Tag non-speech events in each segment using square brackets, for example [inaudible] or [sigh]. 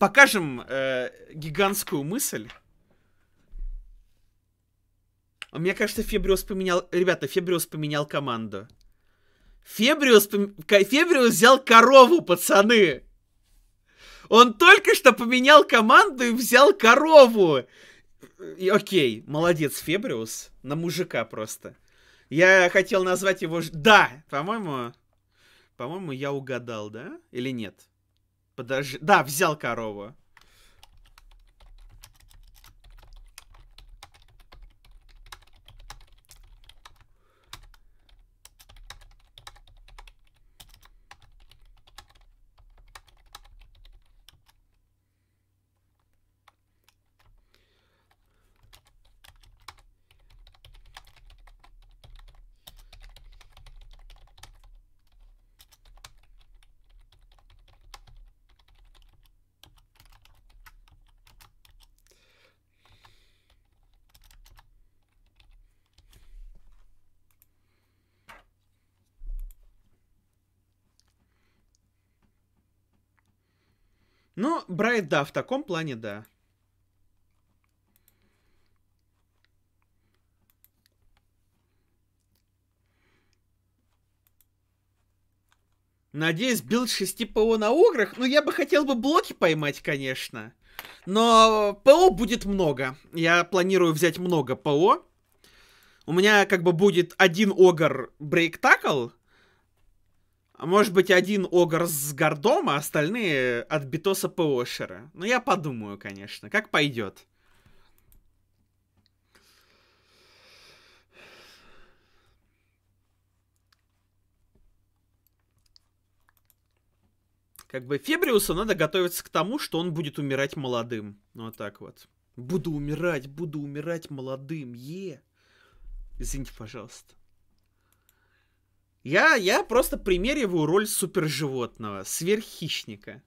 Покажем э, гигантскую мысль. Мне кажется, Фебриус поменял... Ребята, Фебриус поменял команду. Фебриус, пом... Фебриус взял корову, пацаны. Он только что поменял команду и взял корову. И, окей, молодец Фебриус. На мужика просто. Я хотел назвать его... Да, по-моему... По-моему, я угадал, да? Или нет? Подожди. Да, взял корову. Брайт, да, в таком плане, да. Надеюсь, билд 6 ПО на ограх. Ну, я бы хотел бы блоки поймать, конечно. Но ПО будет много. Я планирую взять много ПО. У меня как бы будет один огр брейк-такл, а может быть, один Огр с Гордома, а остальные от Битоса Пеошера. Но ну, я подумаю, конечно, как пойдет. Как бы Фебриусу надо готовиться к тому, что он будет умирать молодым. Ну, вот так вот. Буду умирать, буду умирать молодым, е. Извините, пожалуйста. Я, я просто примериваю роль суперживотного, сверххищника.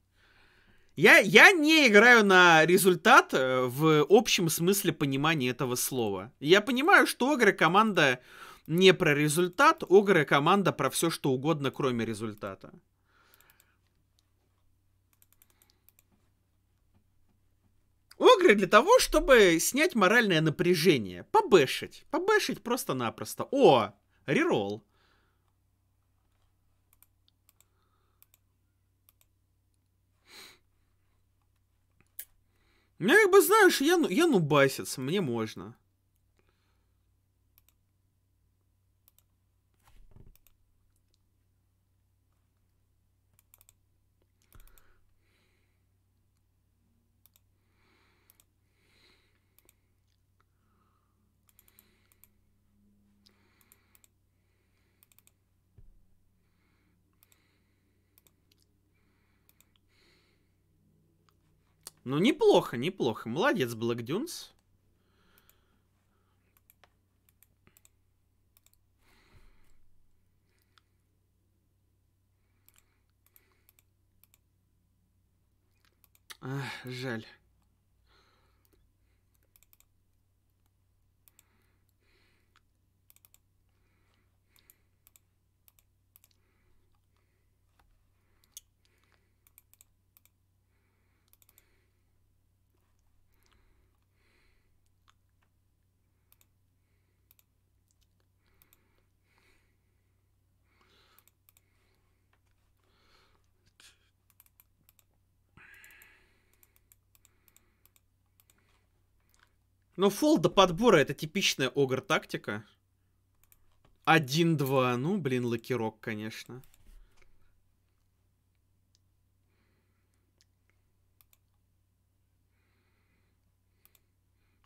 Я, я не играю на результат э, в общем смысле понимания этого слова. Я понимаю, что Огра команда не про результат, Огра команда про все, что угодно, кроме результата. Огры для того, чтобы снять моральное напряжение. побешить, побешить просто-напросто. О, реролл. Мне как бы, знаешь, я, я нубасец, мне можно. Ну, неплохо, неплохо. Молодец, Black Dunes. Ах, жаль. Ну, фол до подбора это типичная огр-тактика. 1-2. Ну, блин, лакирок, конечно.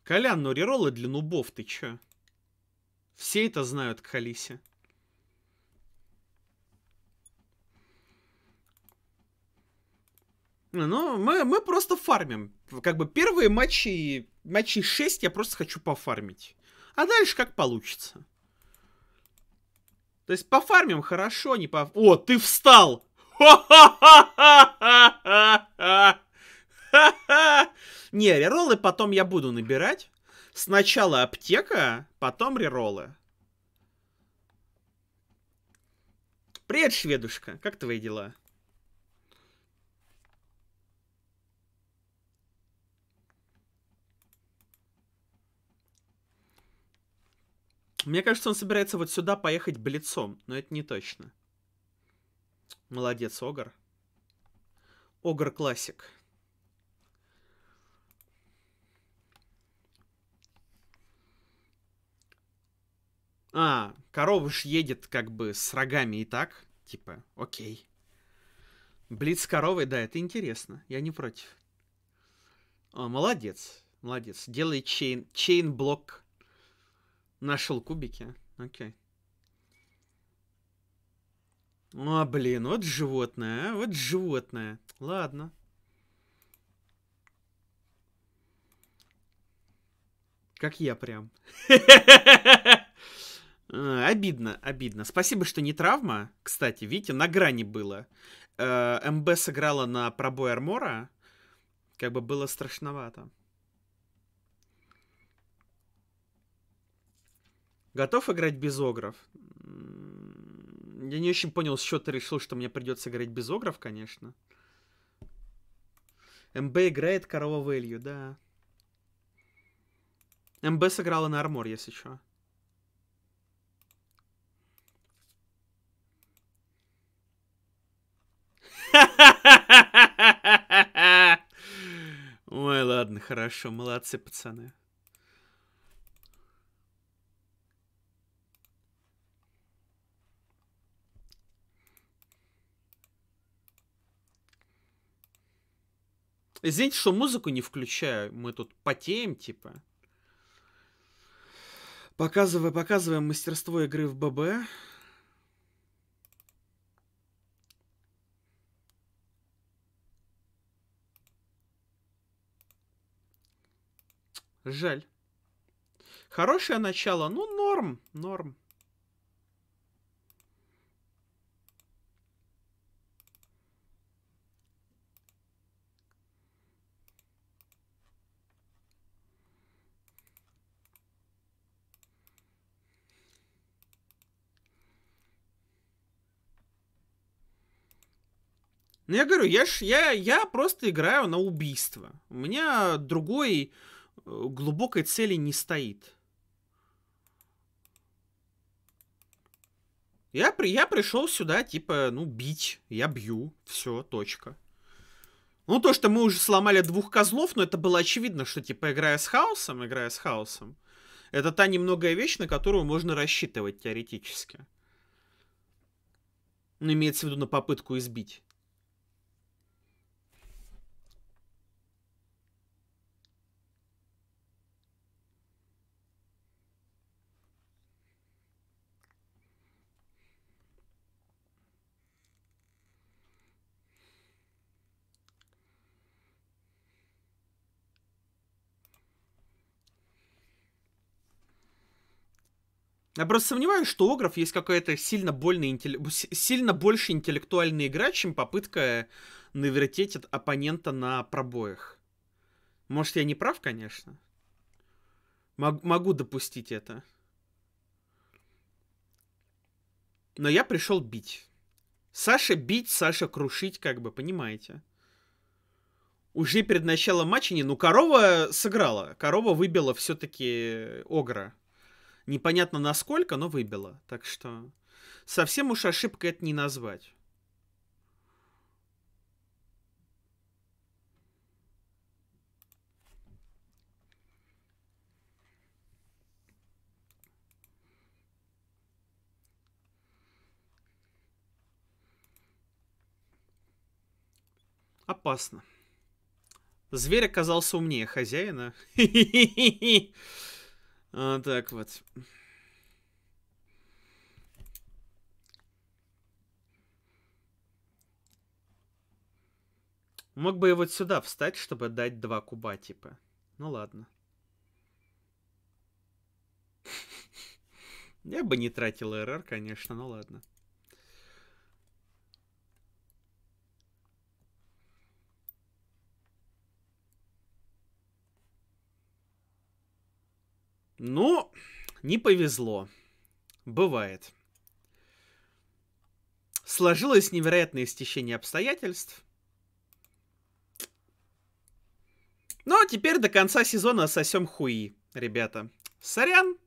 Колян, но ну, реролы для нубов, ты чё? Все это знают к Халисе. Ну, мы, мы просто фармим. Как бы первые матчи, матчи 6 я просто хочу пофармить. А дальше как получится. То есть пофармим хорошо, не по... О, ты встал! [laughs] Не, реролы потом я буду набирать. Сначала аптека, потом реролы. Привет, шведушка. Как твои дела? Мне кажется, он собирается вот сюда поехать блицом, но это не точно. Молодец, Огр. Огр классик. А, корова ж едет как бы с рогами и так. Типа, окей. Блиц с коровой, да, это интересно. Я не против. О, а, молодец. Молодец. Делай чейн, чейн блок Нашел кубики. Окей. О, ну, а, блин, вот животное, а? вот животное. Ладно. Как я прям. [laughs] Э, обидно, обидно. Спасибо, что не травма. Кстати, видите, на грани было. Э, МБ сыграла на пробой армора. Как бы было страшновато. Готов играть без огров? Я не очень понял, с чего ты решил, что мне придется играть без огров, конечно. МБ играет корова вэлью, да. МБ сыграла на армор, если что. [laughs] Ой, ладно, хорошо, молодцы, пацаны. Извините, что музыку не включаю. Мы тут потеем, типа. Показывая, показываем мастерство игры в ББ. Жаль. Хорошее начало, ну норм, норм. Ну, я говорю, я, ж, я, я просто играю на убийство. У меня другой э, глубокой цели не стоит. Я, при, я пришел сюда, типа, ну, бить. Я бью. Все, точка. Ну, то, что мы уже сломали двух козлов, но это было очевидно, что, типа, играя с хаосом, играя с хаосом, это та немногая вещь, на которую можно рассчитывать теоретически. Ну, имеется в виду на попытку избить. Я просто сомневаюсь, что у Огров есть какая-то сильно, больная, сильно больше интеллектуальная игра, чем попытка навертеть от оппонента на пробоях. Может, я не прав, конечно. Мог... Могу допустить это. Но я пришел бить. Саша бить, Саша крушить, как бы, понимаете? Уже перед началом матча не... Ну, корова сыграла. Корова выбила все-таки Огра. Непонятно насколько, но выбило. Так что совсем уж ошибкой это не назвать. Опасно. Зверь оказался умнее хозяина. [laughs] А так вот. Мог бы и вот сюда встать, чтобы дать два куба, типа. Ну ладно. [laughs] Я бы не тратил РР, конечно, но ну ладно. Но ну, не повезло. Бывает. Сложилось невероятное стечение обстоятельств. Но ну, а теперь до конца сезона сосем хуи, ребята. Сорян.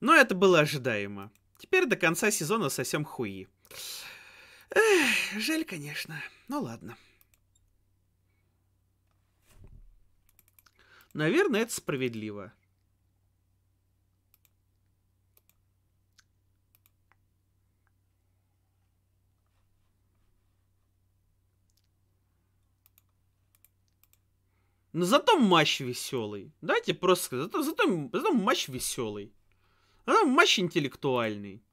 Но это было ожидаемо. Теперь до конца сезона сосем хуи. Эх, жаль, конечно. Ну ладно. Наверное, это справедливо. Но зато матч веселый. Давайте просто сказать, зато, зато, зато матч веселый. Зато матч интеллектуальный.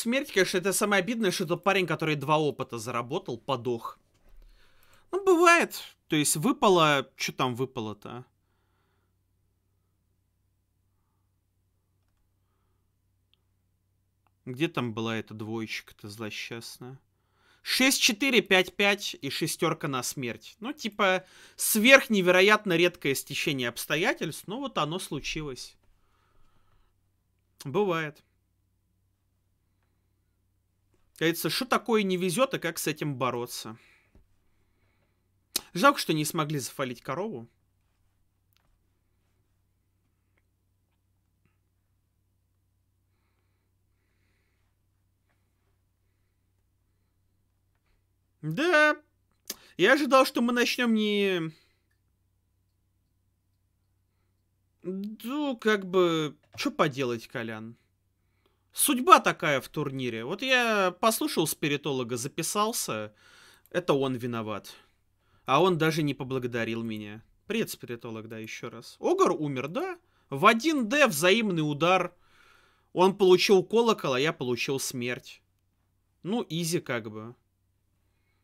смерть, конечно, это самое обидное, что тот парень, который два опыта заработал, подох. Ну, бывает. То есть выпало... Что там выпало-то? А? Где там была эта двоечка-то злосчастная? 6-4-5-5 и шестерка на смерть. Ну, типа, сверхневероятно редкое стечение обстоятельств, но вот оно случилось. Бывает. Говорится, что такое не везет и а как с этим бороться. Жалко, что не смогли зафалить корову. Да, я ожидал, что мы начнем не... Ну, как бы, что поделать, Колян? Судьба такая в турнире. Вот я послушал спиритолога, записался. Это он виноват. А он даже не поблагодарил меня. Привет, спиритолог, да, еще раз. Огар умер, да? В 1D взаимный удар. Он получил колокол, а я получил смерть. Ну, изи как бы.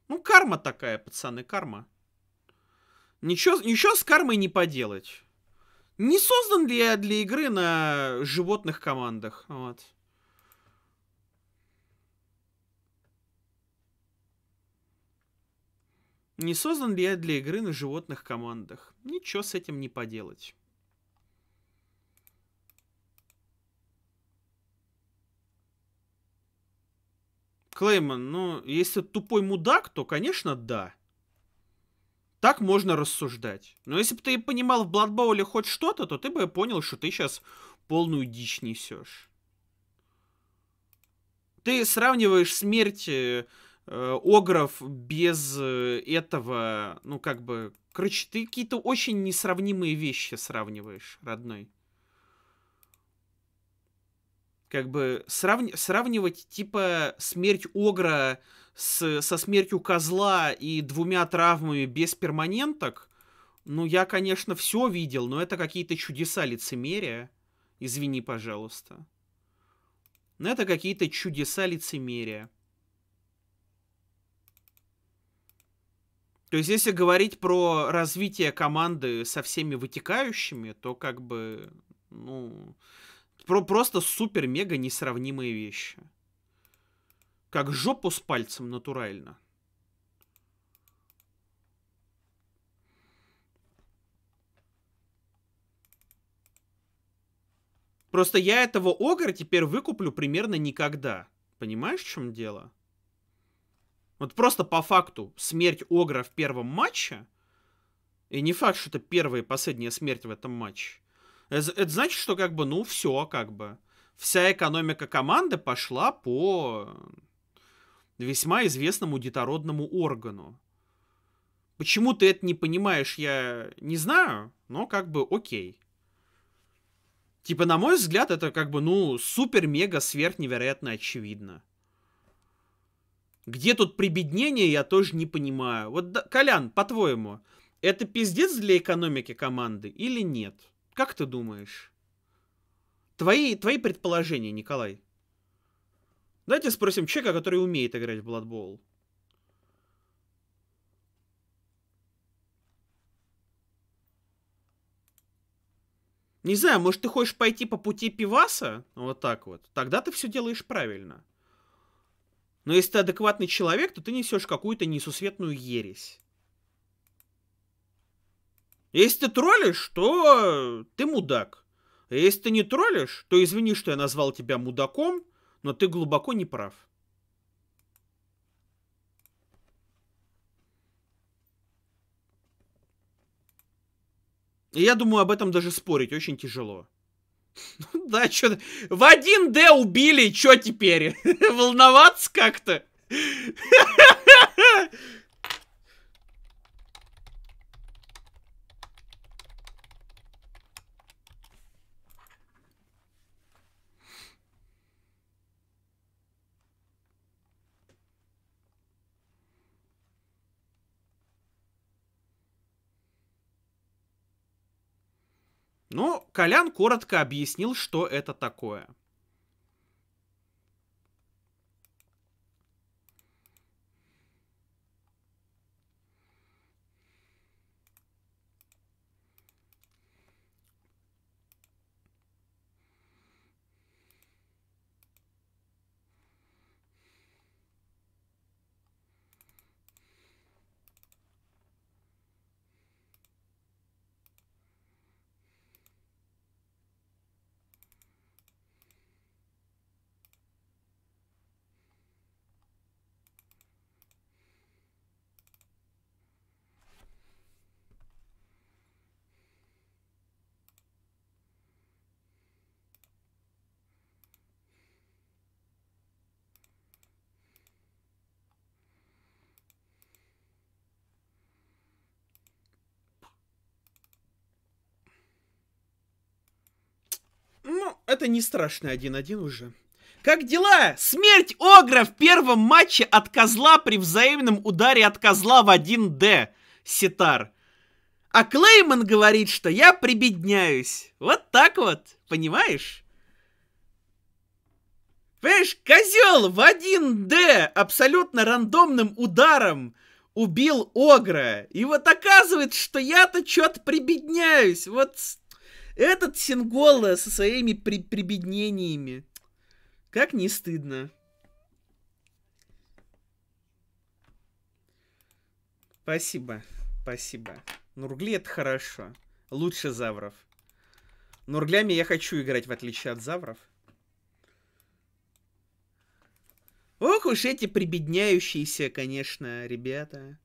Ну, карма такая, пацаны, карма. Ничего, ничего с кармой не поделать. Не создан ли я для игры на животных командах? Вот. Не создан ли я для игры на животных командах? Ничего с этим не поделать. Клейман, ну, если тупой мудак, то, конечно, да. Так можно рассуждать. Но если бы ты понимал в Бладбауле хоть что-то, то ты бы понял, что ты сейчас полную дичь несешь. Ты сравниваешь смерть э, Э, Огров без э, этого, ну, как бы... Короче, ты какие-то очень несравнимые вещи сравниваешь, родной. Как бы срав... сравнивать, типа, смерть Огра с... со смертью Козла и двумя травмами без перманенток, ну, я, конечно, все видел, но это какие-то чудеса лицемерия. Извини, пожалуйста. Но это какие-то чудеса лицемерия. То есть, если говорить про развитие команды со всеми вытекающими, то как бы, ну, про просто супер-мега несравнимые вещи. Как жопу с пальцем натурально. Просто я этого Огра теперь выкуплю примерно никогда. Понимаешь, в чем дело? Вот просто по факту смерть Огра в первом матче, и не факт, что это первая и последняя смерть в этом матче, это, это значит, что как бы, ну, все, как бы. Вся экономика команды пошла по весьма известному детородному органу. Почему ты это не понимаешь, я не знаю, но как бы окей. Типа, на мой взгляд, это как бы, ну, супер-мега-сверх невероятно очевидно. Где тут прибеднение, я тоже не понимаю. Вот, да, Колян, по-твоему, это пиздец для экономики команды или нет? Как ты думаешь? Твои, твои предположения, Николай. Давайте спросим человека, который умеет играть в Blood Не знаю, может, ты хочешь пойти по пути пиваса? Вот так вот. Тогда ты все делаешь правильно. Но если ты адекватный человек, то ты несешь какую-то несусветную ересь. Если ты троллишь, то ты мудак. Если ты не троллишь, то извини, что я назвал тебя мудаком, но ты глубоко не прав. И я думаю, об этом даже спорить очень тяжело. [laughs] Да, что В 1D убили, что теперь? [laughs] Волноваться как-то? [laughs] Но Колян коротко объяснил, что это такое. Это не страшно 1-1 уже. Как дела? Смерть Огра в первом матче от козла при взаимном ударе от козла в 1D. Ситар. А Клейман говорит, что я прибедняюсь. Вот так вот, понимаешь? Понимаешь, козел в 1D абсолютно рандомным ударом убил Огра. И вот оказывается, что я-то что-то прибедняюсь. Вот этот Сингол э, со своими при прибеднениями. Как не стыдно. Спасибо, спасибо. Нургли это хорошо. Лучше Завров. Нурглями я хочу играть, в отличие от Завров. Ох уж эти прибедняющиеся, конечно, ребята.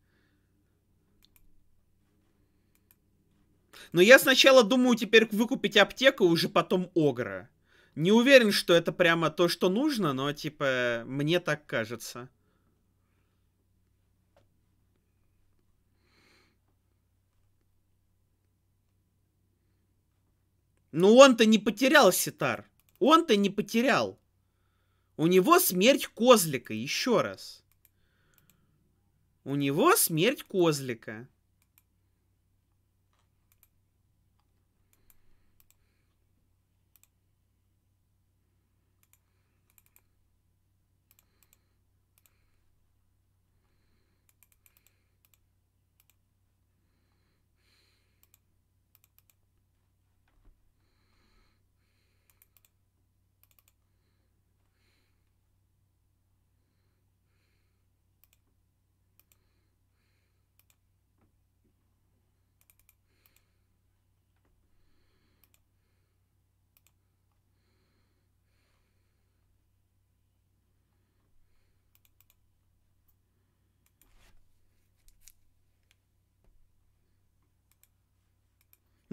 Но я сначала думаю теперь выкупить аптеку, уже потом огра. Не уверен, что это прямо то, что нужно, но, типа, мне так кажется. Ну он-то не потерял Ситар. Он-то не потерял. У него смерть Козлика, еще раз. У него смерть Козлика.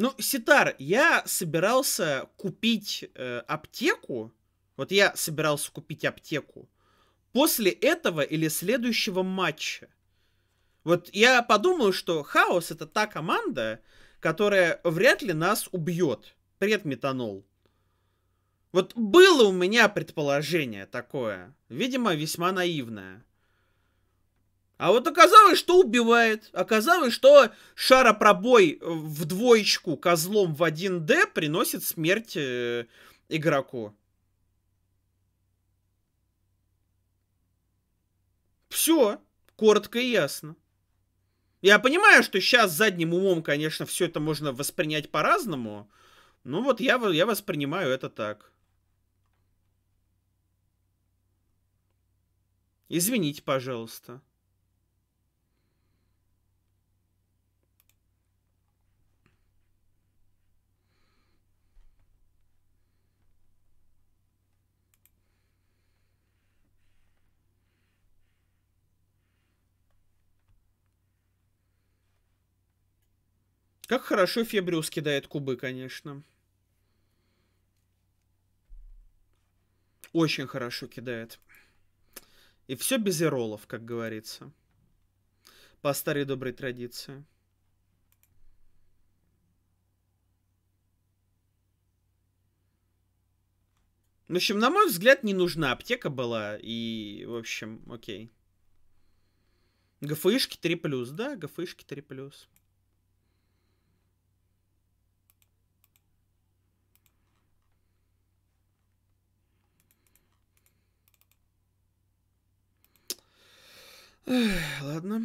Ну, Ситар, я собирался купить э, аптеку. Вот я собирался купить аптеку после этого или следующего матча. Вот я подумал, что Хаос это та команда, которая вряд ли нас убьет. Привет, метанол. Вот было у меня предположение такое, видимо, весьма наивное. А вот оказалось, что убивает. Оказалось, что шаропробой в двоечку козлом в 1D приносит смерть э, игроку. Все, коротко и ясно. Я понимаю, что сейчас задним умом, конечно, все это можно воспринять по-разному. Но вот я, я воспринимаю это так. Извините, пожалуйста. Как хорошо Фебриус кидает кубы, конечно. Очень хорошо кидает. И все без иролов, как говорится. По старой доброй традиции. В общем, на мой взгляд, не нужна аптека была. И, в общем, окей. ГФИшки 3+, да, ГФИшки 3+. Эх, ладно.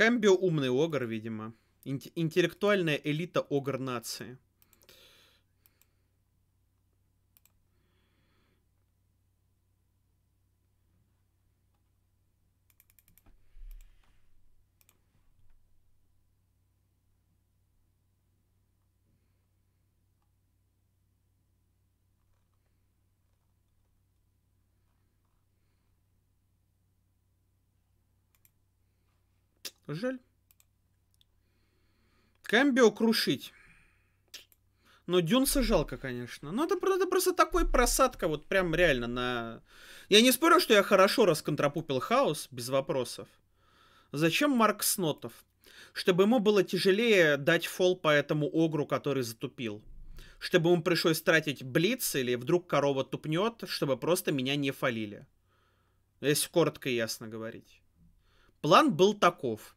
Камбио умный огр, видимо. Интеллектуальная элита огр нации. Жаль. Камбио крушить. Но Дюнса жалко, конечно. Но это, это просто такой просадка, вот прям реально на... Я не спорю, что я хорошо расконтропупил хаос, без вопросов. Зачем Марк Снотов? Чтобы ему было тяжелее дать фол по этому огру, который затупил. Чтобы ему пришлось тратить блиц или вдруг корова тупнет, чтобы просто меня не фалили. Если коротко и ясно говорить. План был таков.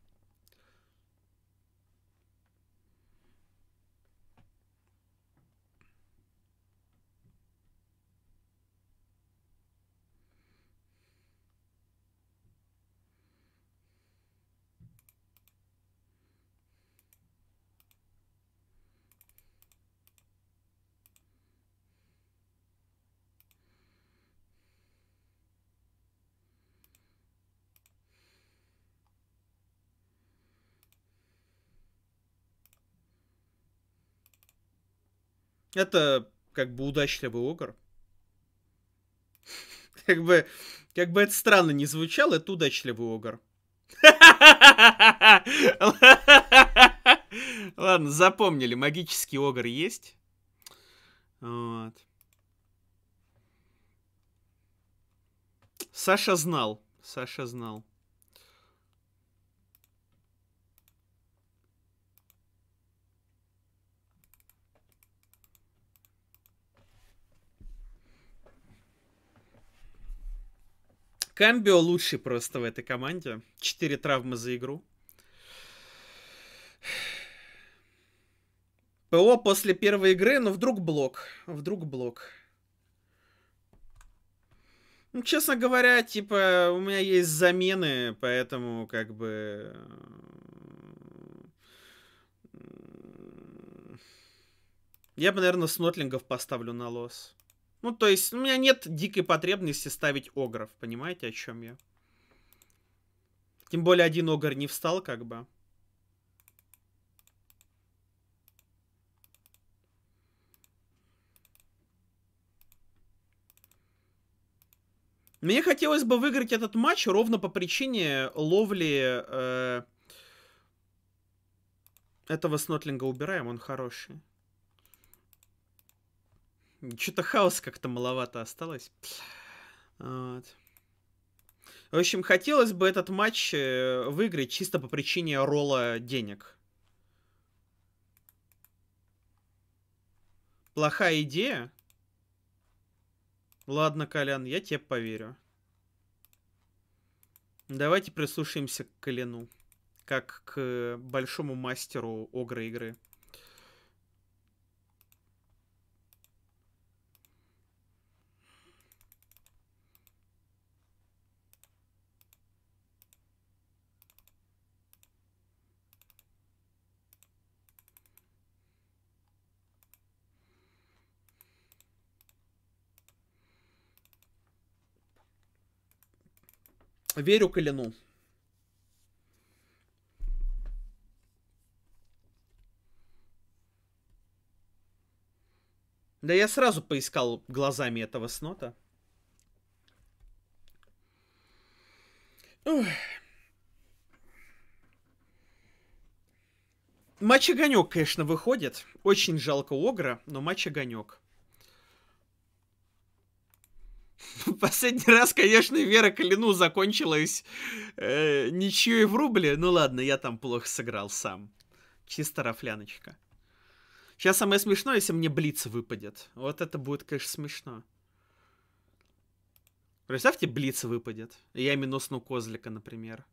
Это как бы удачливый огр. [laughs] Как бы, как бы это странно не звучало, это удачливый огр. [laughs] Ладно, запомнили, магический огр есть. Вот. Саша знал. Саша знал. Камбио лучший просто в этой команде. Четыре травмы за игру. ПО после первой игры, но ну, вдруг блок. Вдруг блок. Ну, честно говоря, типа, у меня есть замены, поэтому, как бы... Я бы, наверное, снотлингов поставлю на лос. Ну, то есть, у меня нет дикой потребности ставить огров, понимаете, о чем я? Тем более, один огр не встал, как бы. Мне хотелось бы выиграть этот матч ровно по причине ловли э, этого снотлинга. Убираем, он хороший. Что-то хаос как-то маловато осталось. Вот. В общем, хотелось бы этот матч э, выиграть чисто по причине ролла денег. Плохая идея? Ладно, Колян, я тебе поверю. Давайте прислушаемся к Коляну, как к большому мастеру огры игры. Верю Калину. Да я сразу поискал глазами этого снота. Ух. Матч огонек, конечно, выходит. Очень жалко Огра, но матч огонек. [laughs] Последний раз, конечно, Вера Калину закончилась э, ничьей в рубле. Ну ладно, я там плохо сыграл сам. Чисто рафляночка. Сейчас самое смешное, если мне Блиц выпадет. Вот это будет, конечно, смешно. Представьте, Блиц выпадет. я минусну Козлика, например.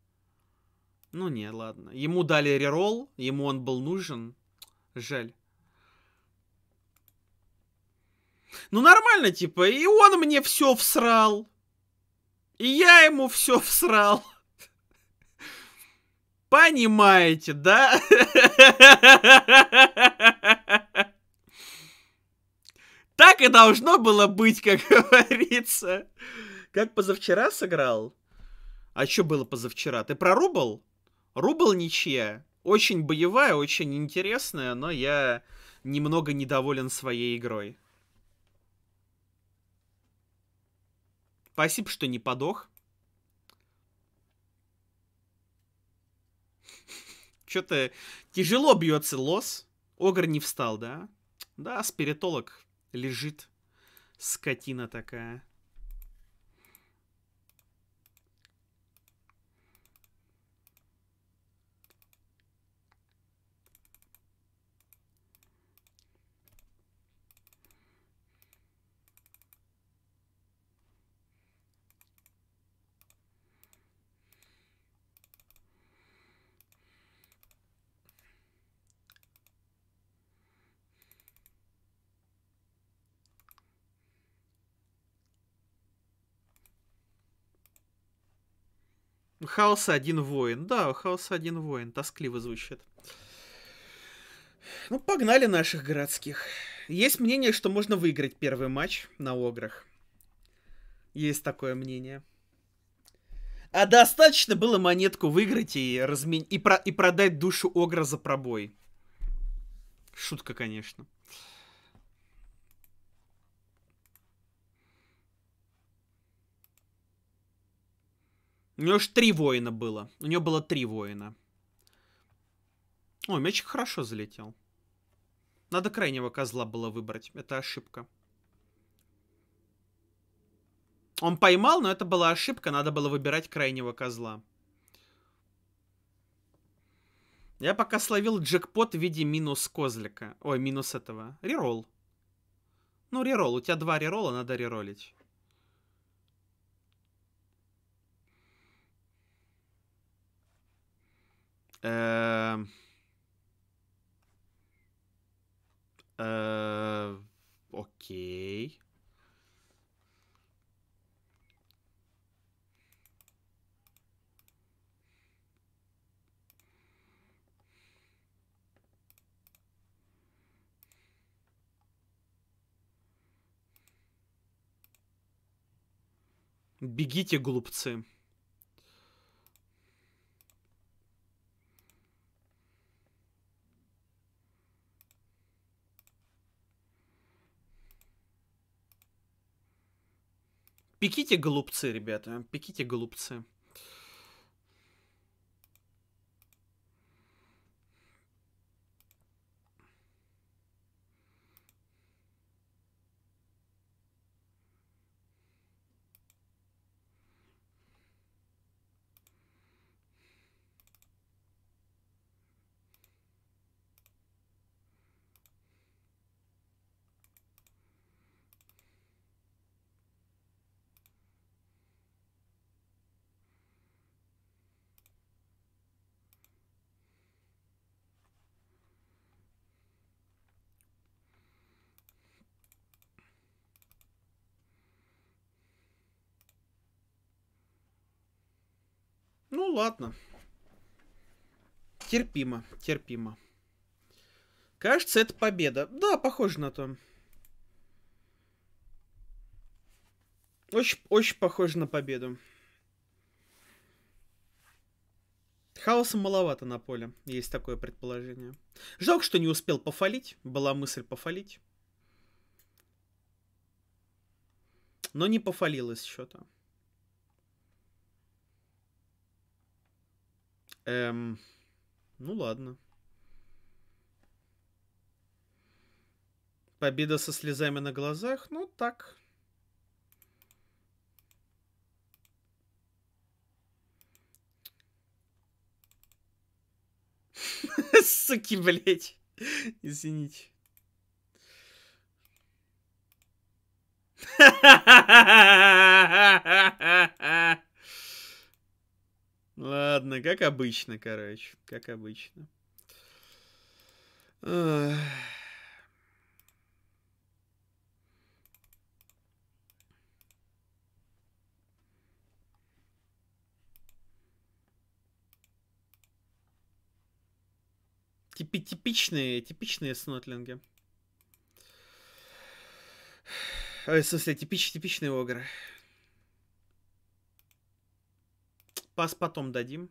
Ну не, ладно. Ему дали реролл, ему он был нужен. Жаль. Ну нормально, типа, и он мне все всрал. И я ему все всрал. Понимаете, да? Так и должно было быть, как говорится. Как позавчера сыграл? А что было позавчера? Ты про рубл рубл ничья. Очень боевая, очень интересная, но я немного недоволен своей игрой. Спасибо, что не подох. Что-то тяжело бьется лос. Огр не встал, да? Да, спиритолог лежит. Скотина такая. Хаос один воин. Да, Хаос один воин. Тоскливо звучит. Ну, погнали наших городских. Есть мнение, что можно выиграть первый матч на Ограх. Есть такое мнение. А достаточно было монетку выиграть и, размен... и, про... и продать душу Огра за пробой. Шутка, конечно. У нее же три воина было. У нее было три воина. О, мячик хорошо залетел. Надо крайнего козла было выбрать. Это ошибка. Он поймал, но это была ошибка. Надо было выбирать крайнего козла. Я пока словил джекпот в виде минус козлика. Ой, минус этого. Реролл. Ну, реролл. У тебя два реролла, надо реролить. Эм, э, окей. Бегите, глупцы. Пеките голубцы, ребята, пеките голубцы. ладно. Терпимо, терпимо. Кажется, это победа. Да, похоже на то. Очень, очень похоже на победу. Хаоса маловато на поле, есть такое предположение. Жалко, что не успел пофалить. Была мысль пофалить. Но не пофалилось что-то. Эм, ну ладно. Победа со слезами на глазах? Ну так. [laughs] Суки, блядь. Извините. [laughs] Ладно, как обычно, короче, как обычно. Ах. типи типичные, типичные снотлинги. Ой, в смысле, типич, типичные огры. Пас потом дадим.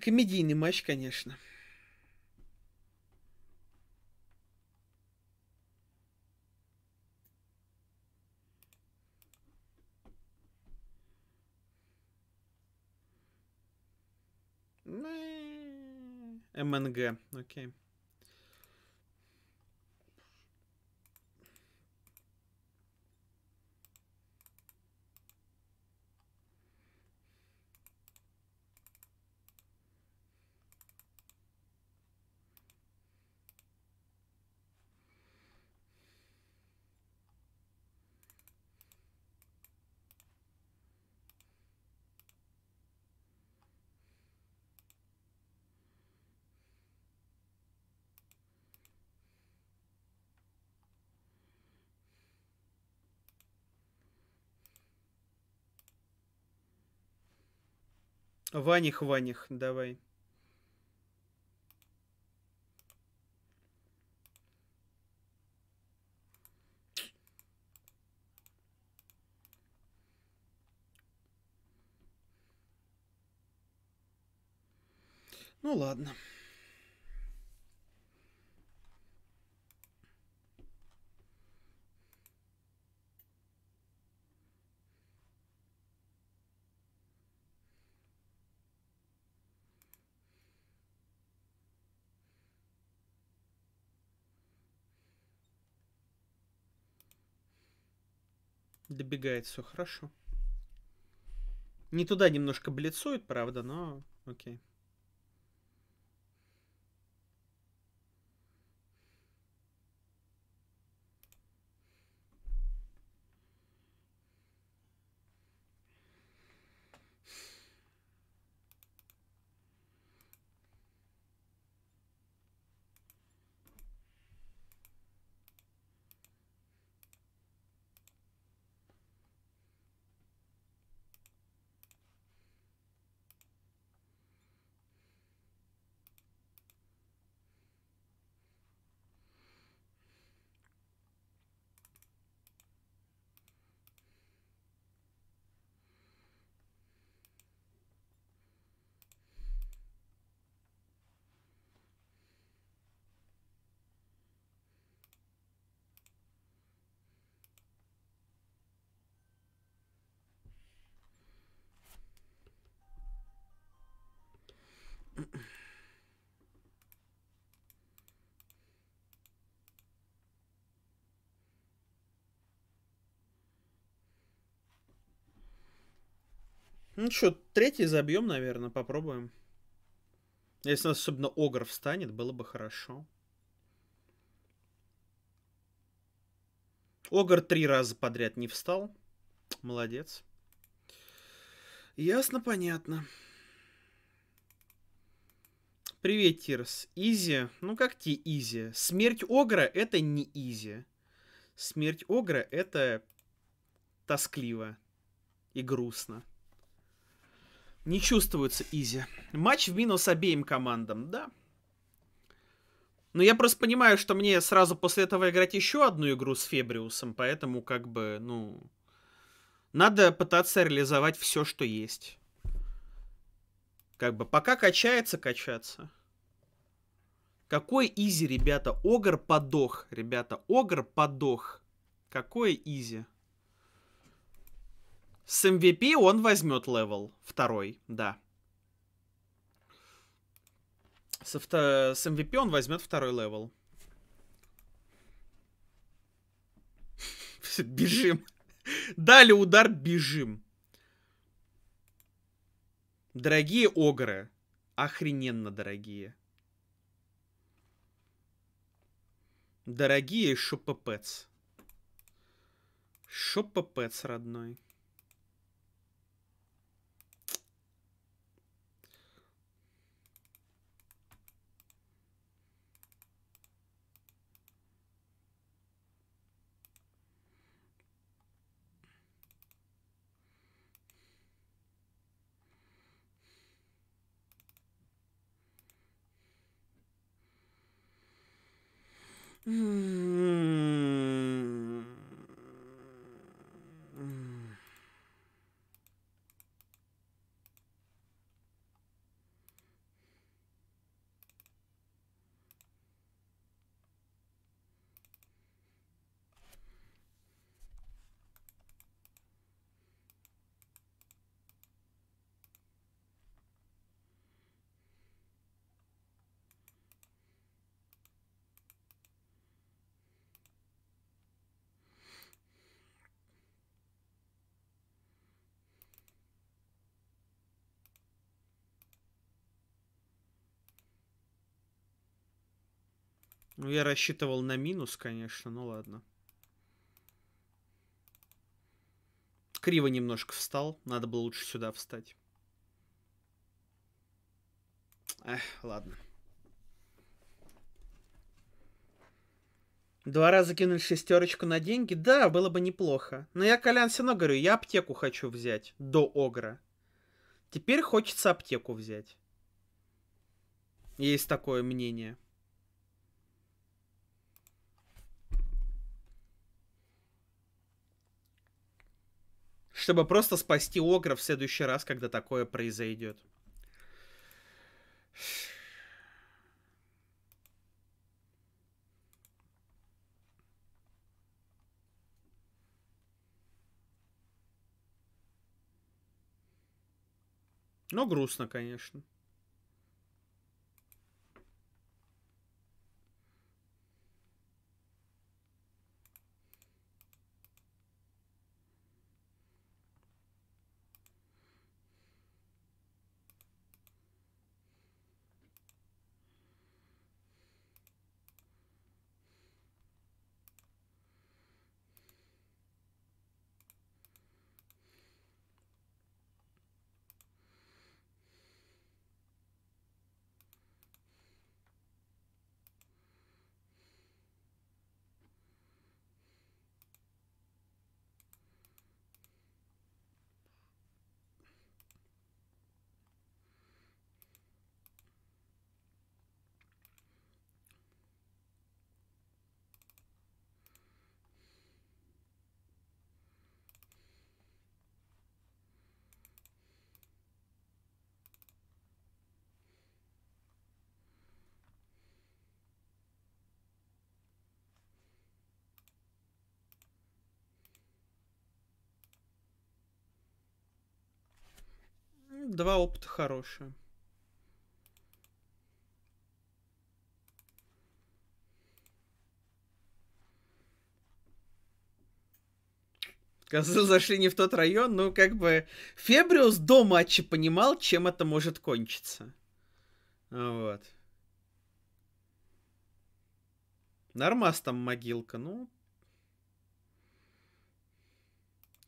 Комедийный матч, конечно. МНГ, окей. Ваних, Ваних, давай. Ну ладно. Добегает все хорошо. Не туда немножко блицует, правда, но окей. Ну что, третий забьем, наверное, попробуем. Если у нас особенно Огр встанет, было бы хорошо. Огр три раза подряд не встал. Молодец. Ясно, понятно. Привет, Тирс. Изи. Ну как тебе изи? Смерть Огра это не изи. Смерть Огра это тоскливо и грустно. Не чувствуется изи. Матч в минус обеим командам, да. Но я просто понимаю, что мне сразу после этого играть еще одну игру с Фебриусом, поэтому как бы, ну... Надо пытаться реализовать все, что есть. Как бы пока качается, качаться. Какой изи, ребята. Огр подох, ребята. Огр подох. Какой изи. С MVP он возьмет левел. Второй, да. С, авто... с MVP он возьмет второй левел. [laughs] Бежим. Дали удар, бежим. Дорогие огры. Охрененно дорогие. Дорогие шопопец. Шопопец, родной. Mm. Ну, я рассчитывал на минус, конечно, ну ладно. Криво немножко встал, надо было лучше сюда встать. Эх, ладно. Два раза кинуть шестерочку на деньги? Да, было бы неплохо. Но я, Колян, все равно говорю, я аптеку хочу взять до Огра. Теперь хочется аптеку взять. Есть такое мнение. чтобы просто спасти Огра в следующий раз, когда такое произойдет. Но ну, грустно, конечно. Два опыта хорошие. Козы зашли не в тот район, ну как бы Фебриус до матча понимал, чем это может кончиться. Вот. Нормас там могилка, ну.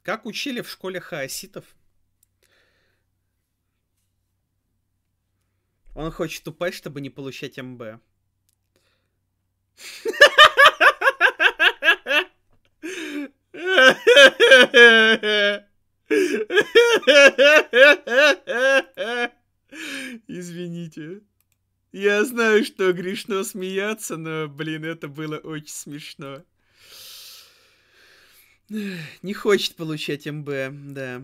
Как учили в школе хаоситов. Он хочет упасть, чтобы не получать МБ. Извините. Я знаю, что грешно смеяться, но, блин, это было очень смешно. Не хочет получать МБ, да.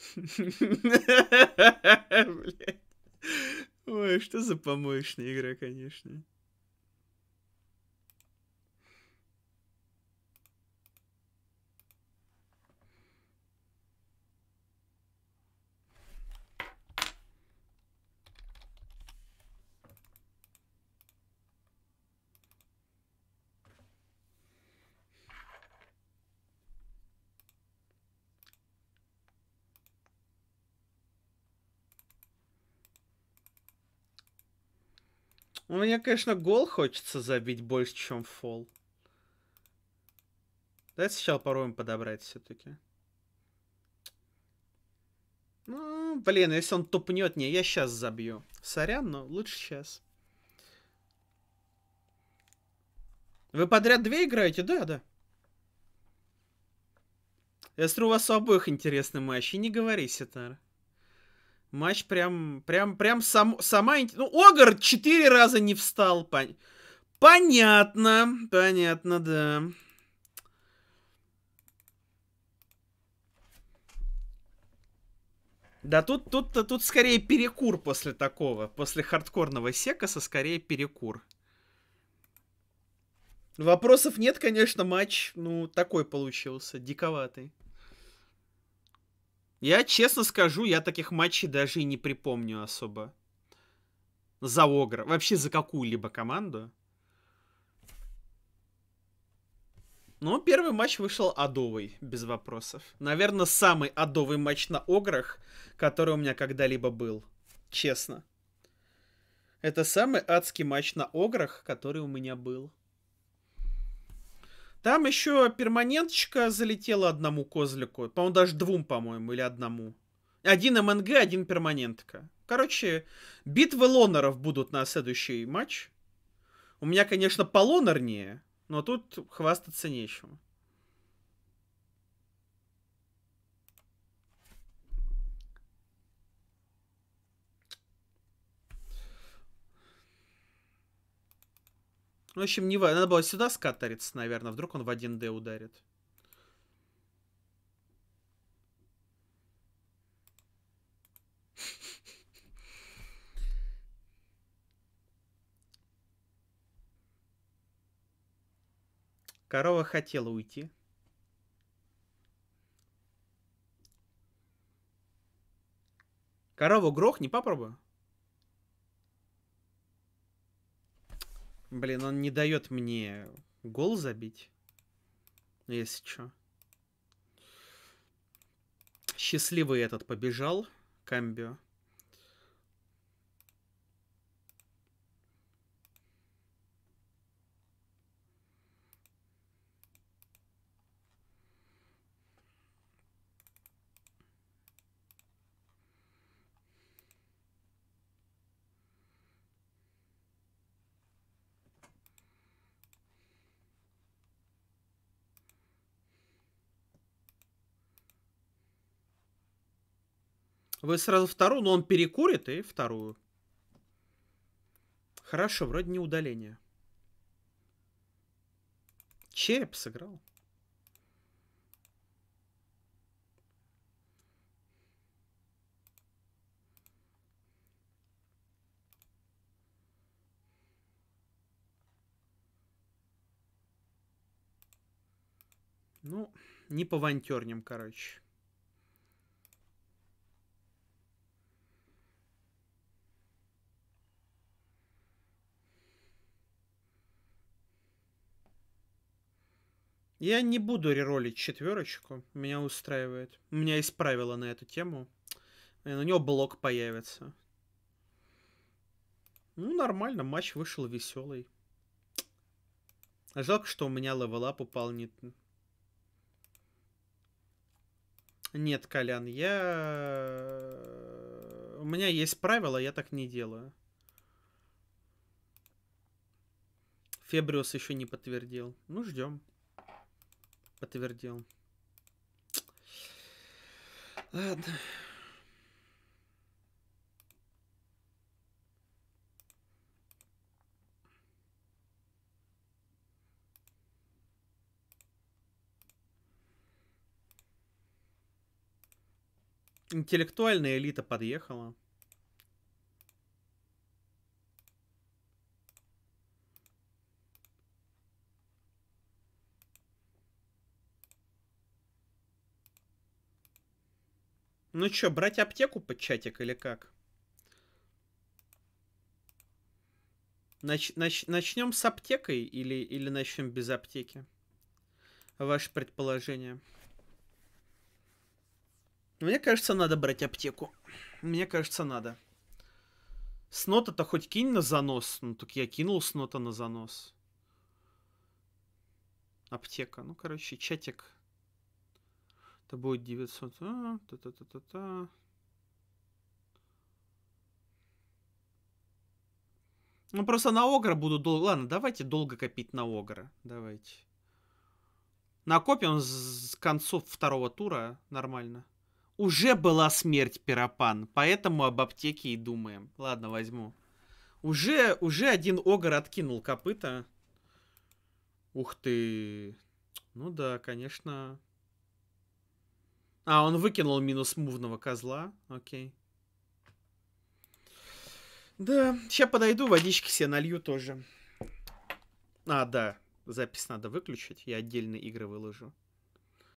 [laughs] Ой, что за помоечная игра, конечно. У ну, меня, конечно, гол хочется забить больше, чем фол. Давайте сначала попробуем подобрать все-таки. Ну, блин, если он тупнет, не, я сейчас забью. Сорян, но лучше сейчас. Вы подряд две играете? Да, да. Если у вас у обоих интересный матч, и не говори, Сетар. Матч прям, прям, прям сам, сама... Ну, Огар четыре раза не встал. Пон... Понятно, понятно, да. Да тут, тут, тут скорее перекур после такого. После хардкорного секаса скорее перекур. Вопросов нет, конечно, матч, ну, такой получился, диковатый. Я честно скажу, я таких матчей даже и не припомню особо. За Огра. Вообще за какую-либо команду. Но ну, первый матч вышел адовый, без вопросов. Наверное, самый адовый матч на Ограх, который у меня когда-либо был. Честно. Это самый адский матч на Ограх, который у меня был. Там еще перманенточка залетела одному козлику. По-моему, даже двум, по-моему, или одному. Один МНГ, один перманентка. Короче, битвы лонеров будут на следующий матч. У меня, конечно, полонернее, но тут хвастаться нечем. Ну, в общем, не важно. Надо было сюда скатариться, наверное. Вдруг он в 1D ударит. Корова хотела уйти. Корову грохни, попробуй. Блин, он не дает мне гол забить. Если что. Счастливый этот побежал. Камбио. Вы сразу вторую, но он перекурит и вторую. Хорошо, вроде не удаление. Череп сыграл. Ну, не по вантерням, короче. Я не буду реролить четверочку, меня устраивает. У меня есть правила на эту тему. И э, у него блок появится. Ну, нормально, матч вышел веселый. Жалко, что у меня левелап упал нет. Нет, Колян, я... Э, у меня есть правила, я так не делаю. Фебриус еще не подтвердил. Ну, ждем. Подтвердил. Ладно. Интеллектуальная элита подъехала. Ну чё, брать аптеку под чатик или как? Нач нач начнем с аптекой или, или начнем без аптеки? Ваше предположение. Мне кажется, надо брать аптеку. Мне кажется, надо. Снота то хоть кинь на занос. Ну, так я кинул снота на занос. Аптека. Ну, короче, чатик это будет 900. А, та -та -та -та -та. Ну, просто на Огра буду долго... Ладно, давайте долго копить на Огра. Давайте. Накопим с концов второго тура нормально. Уже была смерть Пиропан, поэтому об аптеке и думаем. Ладно, возьму. Уже, уже один Огр откинул копыта. Ух ты. Ну да, конечно, а, он выкинул минус мувного козла. Окей. Да, сейчас подойду, водички себе налью тоже. А, да, запись надо выключить, я отдельные игры выложу.